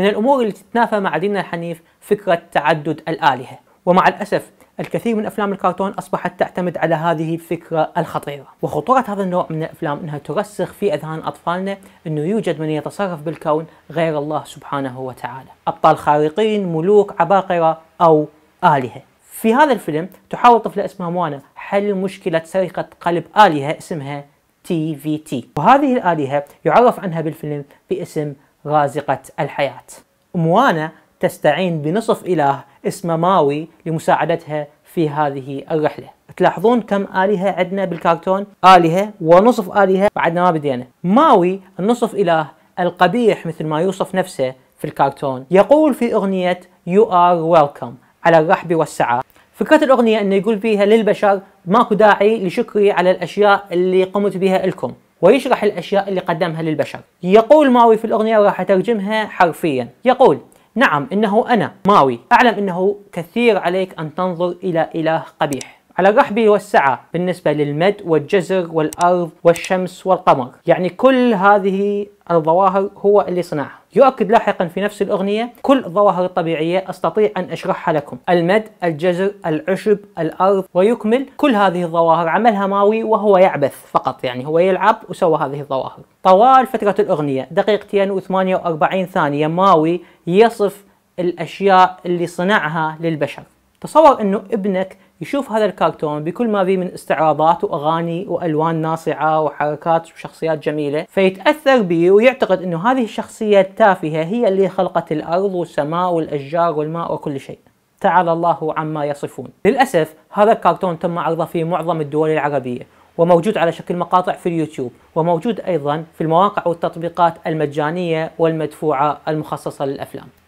من الأمور اللي تتنافى مع ديننا الحنيف فكرة تعدد الآلهة ومع الأسف الكثير من أفلام الكرتون أصبحت تعتمد على هذه الفكرة الخطيرة وخطورة هذا النوع من الأفلام أنها ترسخ في أذهان أطفالنا أنه يوجد من يتصرف بالكون غير الله سبحانه وتعالى أبطال خارقين، ملوك، عباقرة أو آلهة في هذا الفيلم تحاول طفلة اسمها موانا حل مشكلة سرقة قلب آلهة اسمها تي في تي وهذه الآلهة يعرف عنها بالفيلم باسم غازقة الحياة موانا تستعين بنصف إله اسمه ماوي لمساعدتها في هذه الرحلة تلاحظون كم آلهة عندنا بالكرتون آلهة ونصف آلهة بعدنا ما بدينا ماوي النصف إله القبيح مثل ما يوصف نفسه في الكرتون يقول في أغنية You are welcome على الرحب والسعة فكرة الأغنية أنه يقول فيها للبشر ماكو داعي لشكري على الأشياء اللي قمت بها لكم ويشرح الأشياء اللي قدمها للبشر يقول ماوي في الأغنية راح أترجمها حرفيا يقول نعم إنه أنا ماوي أعلم إنه كثير عليك أن تنظر إلى إله قبيح على رحبه والسعة بالنسبة للمد والجزر والأرض والشمس والقمر يعني كل هذه الظواهر هو اللي صنعها يؤكد لاحقا في نفس الأغنية كل الظواهر الطبيعية أستطيع أن أشرحها لكم المد، الجزر، العشب، الأرض ويكمل كل هذه الظواهر عملها ماوي وهو يعبث فقط يعني هو يلعب وسوى هذه الظواهر طوال فترة الأغنية دقيقتين و48 ثانية ماوي يصف الأشياء اللي صنعها للبشر تصور أنه ابنك يشوف هذا الكرتون بكل ما فيه من استعراضات واغاني والوان ناصعه وحركات وشخصيات جميله فيتاثر به ويعتقد انه هذه الشخصيه التافهه هي اللي خلقت الارض والسماء والاشجار والماء وكل شيء. تعالى الله عما يصفون. للاسف هذا الكرتون تم عرضه في معظم الدول العربيه وموجود على شكل مقاطع في اليوتيوب وموجود ايضا في المواقع والتطبيقات المجانيه والمدفوعه المخصصه للافلام.